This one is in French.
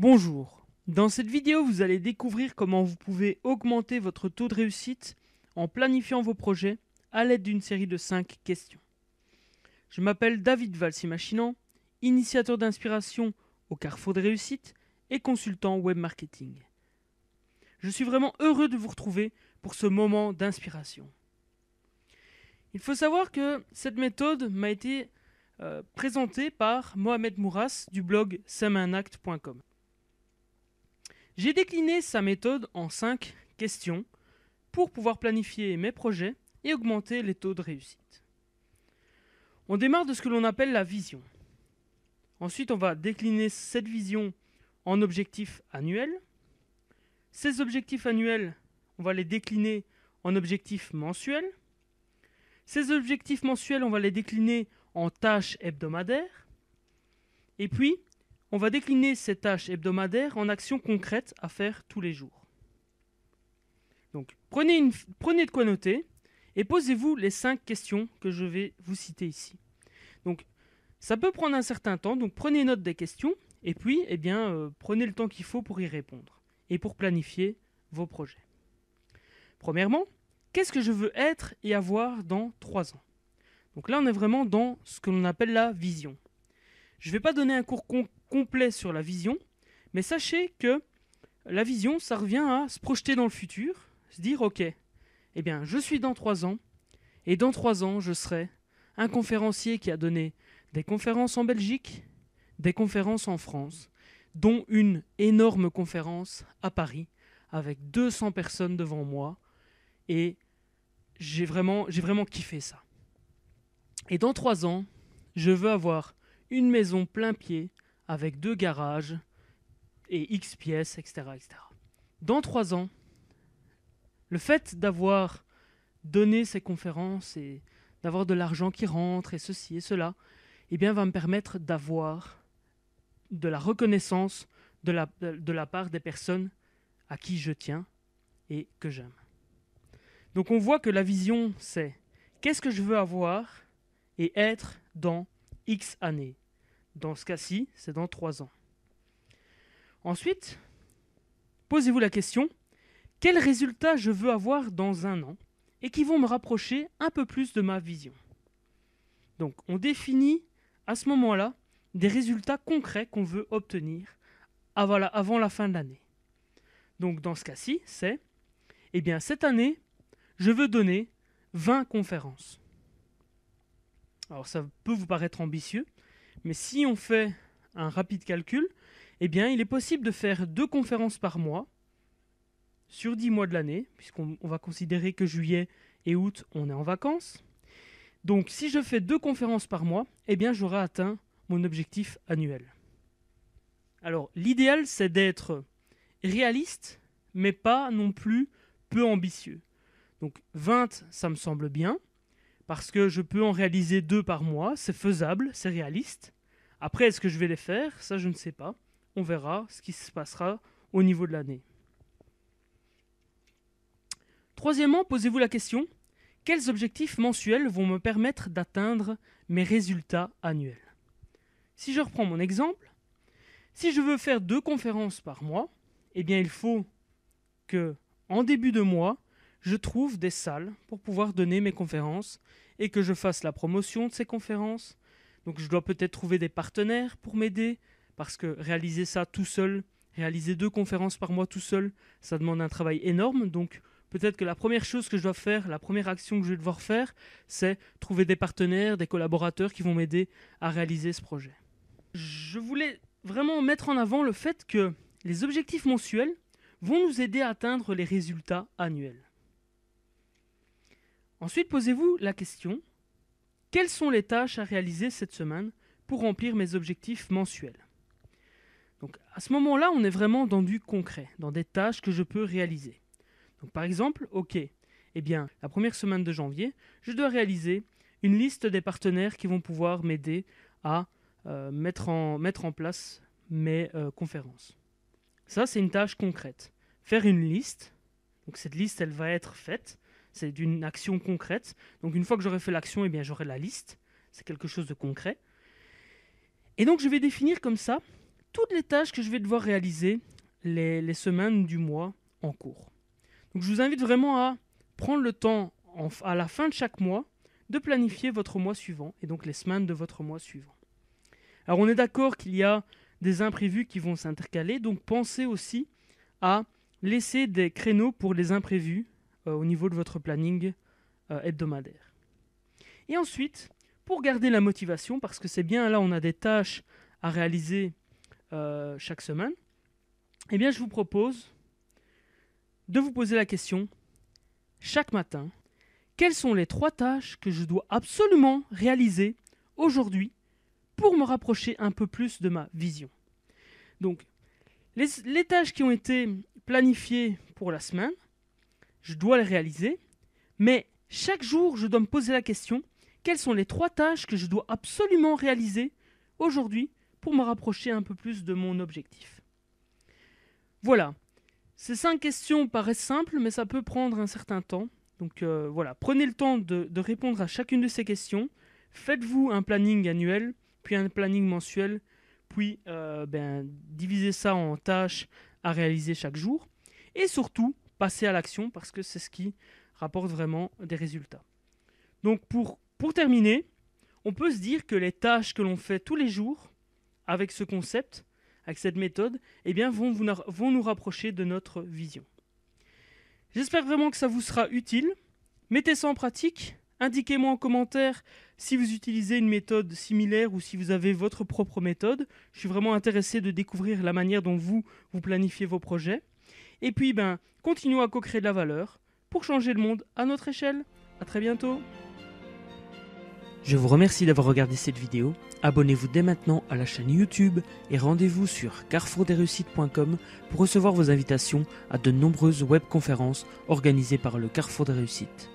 Bonjour, dans cette vidéo vous allez découvrir comment vous pouvez augmenter votre taux de réussite en planifiant vos projets à l'aide d'une série de 5 questions. Je m'appelle David Valsimachinan, initiateur d'inspiration au Carrefour de réussite et consultant web marketing. Je suis vraiment heureux de vous retrouver pour ce moment d'inspiration. Il faut savoir que cette méthode m'a été euh, présentée par Mohamed Mouras du blog SeminAct.com. J'ai décliné sa méthode en 5 questions pour pouvoir planifier mes projets et augmenter les taux de réussite. On démarre de ce que l'on appelle la vision. Ensuite, on va décliner cette vision en objectifs annuels. Ces objectifs annuels, on va les décliner en objectifs mensuels. Ces objectifs mensuels, on va les décliner en tâches hebdomadaires. Et puis, on va décliner ces tâches hebdomadaires en actions concrètes à faire tous les jours. Donc, prenez, de quoi noter et posez-vous les cinq questions que je vais vous citer ici. Donc, ça peut prendre un certain temps, donc prenez note des questions et puis, eh bien, euh, prenez le temps qu'il faut pour y répondre et pour planifier vos projets. Premièrement, qu'est-ce que je veux être et avoir dans trois ans Donc là, on est vraiment dans ce que l'on appelle la vision. Je ne vais pas donner un cours concret complet sur la vision, mais sachez que la vision, ça revient à se projeter dans le futur, se dire, ok, eh bien, je suis dans trois ans, et dans trois ans, je serai un conférencier qui a donné des conférences en Belgique, des conférences en France, dont une énorme conférence à Paris, avec 200 personnes devant moi, et j'ai vraiment, j'ai vraiment kiffé ça. Et dans trois ans, je veux avoir une maison plein pied avec deux garages et X pièces, etc. Dans trois ans, le fait d'avoir donné ces conférences et d'avoir de l'argent qui rentre et ceci et cela, eh bien, va me permettre d'avoir de la reconnaissance de la, de la part des personnes à qui je tiens et que j'aime. Donc on voit que la vision, c'est qu'est-ce que je veux avoir et être dans X années. Dans ce cas-ci, c'est dans 3 ans. Ensuite, posez-vous la question, quels résultats je veux avoir dans un an et qui vont me rapprocher un peu plus de ma vision Donc on définit à ce moment-là des résultats concrets qu'on veut obtenir avant la fin de l'année. Donc dans ce cas-ci, c'est, eh bien cette année, je veux donner 20 conférences. Alors ça peut vous paraître ambitieux, mais si on fait un rapide calcul, eh bien, il est possible de faire deux conférences par mois sur dix mois de l'année, puisqu'on va considérer que juillet et août, on est en vacances. Donc, si je fais deux conférences par mois, eh bien, j'aurai atteint mon objectif annuel. Alors, l'idéal, c'est d'être réaliste, mais pas non plus peu ambitieux. Donc, 20, ça me semble bien parce que je peux en réaliser deux par mois, c'est faisable, c'est réaliste. Après, est-ce que je vais les faire Ça, je ne sais pas. On verra ce qui se passera au niveau de l'année. Troisièmement, posez-vous la question, quels objectifs mensuels vont me permettre d'atteindre mes résultats annuels Si je reprends mon exemple, si je veux faire deux conférences par mois, eh bien il faut que, en début de mois, je trouve des salles pour pouvoir donner mes conférences et que je fasse la promotion de ces conférences. Donc je dois peut-être trouver des partenaires pour m'aider, parce que réaliser ça tout seul, réaliser deux conférences par mois tout seul, ça demande un travail énorme. Donc peut-être que la première chose que je dois faire, la première action que je vais devoir faire, c'est trouver des partenaires, des collaborateurs qui vont m'aider à réaliser ce projet. Je voulais vraiment mettre en avant le fait que les objectifs mensuels vont nous aider à atteindre les résultats annuels. Ensuite, posez-vous la question, quelles sont les tâches à réaliser cette semaine pour remplir mes objectifs mensuels Donc à ce moment-là, on est vraiment dans du concret, dans des tâches que je peux réaliser. Donc par exemple, OK, eh bien, la première semaine de janvier, je dois réaliser une liste des partenaires qui vont pouvoir m'aider à euh, mettre, en, place mes euh, conférences. Ça, c'est une tâche concrète. Faire une liste. Donc cette liste, elle va être faite c'est d'une action concrète. Donc une fois que j'aurai fait l'action, eh bien j'aurai la liste. C'est quelque chose de concret. Et donc je vais définir comme ça toutes les tâches que je vais devoir réaliser les, semaines du mois en cours. Donc je vous invite vraiment à prendre le temps à la fin de chaque mois de planifier votre mois suivant et donc les semaines de votre mois suivant. Alors on est d'accord qu'il y a des imprévus qui vont s'intercaler, donc pensez aussi à laisser des créneaux pour les imprévus euh, au niveau de votre planning euh, hebdomadaire. Et ensuite, pour garder la motivation, parce que c'est bien là on a des tâches à réaliser euh, chaque semaine, eh bien je vous propose de vous poser la question chaque matin, quelles sont les trois tâches que je dois absolument réaliser aujourd'hui pour me rapprocher un peu plus de ma vision Donc, les tâches qui ont été planifiées pour la semaine, je dois les réaliser, mais chaque jour, je dois me poser la question, quelles sont les trois tâches que je dois absolument réaliser aujourd'hui pour me rapprocher un peu plus de mon objectif Voilà. Ces cinq questions paraissent simples, mais ça peut prendre un certain temps. Donc euh, voilà, prenez le temps de, répondre à chacune de ces questions. Faites-vous un planning annuel, puis un planning mensuel, puis euh, ben, divisez ça en tâches à réaliser chaque jour. Et surtout, passer à l'action parce que c'est ce qui rapporte vraiment des résultats. Donc pour, pour terminer, on peut se dire que les tâches que l'on fait tous les jours avec ce concept, avec cette méthode, eh bien vont, vont nous rapprocher de notre vision. J'espère vraiment que ça vous sera utile. Mettez ça en pratique. Indiquez-moi en commentaire si vous utilisez une méthode similaire ou si vous avez votre propre méthode. Je suis vraiment intéressé de découvrir la manière dont vous, vous planifiez vos projets. Et puis, ben, continuons à co-créer de la valeur pour changer le monde à notre échelle. A très bientôt Je vous remercie d'avoir regardé cette vidéo. Abonnez-vous dès maintenant à la chaîne YouTube et rendez-vous sur carrefourdesreussites.com pour recevoir vos invitations à de nombreuses webconférences organisées par le Carrefour des Réussites.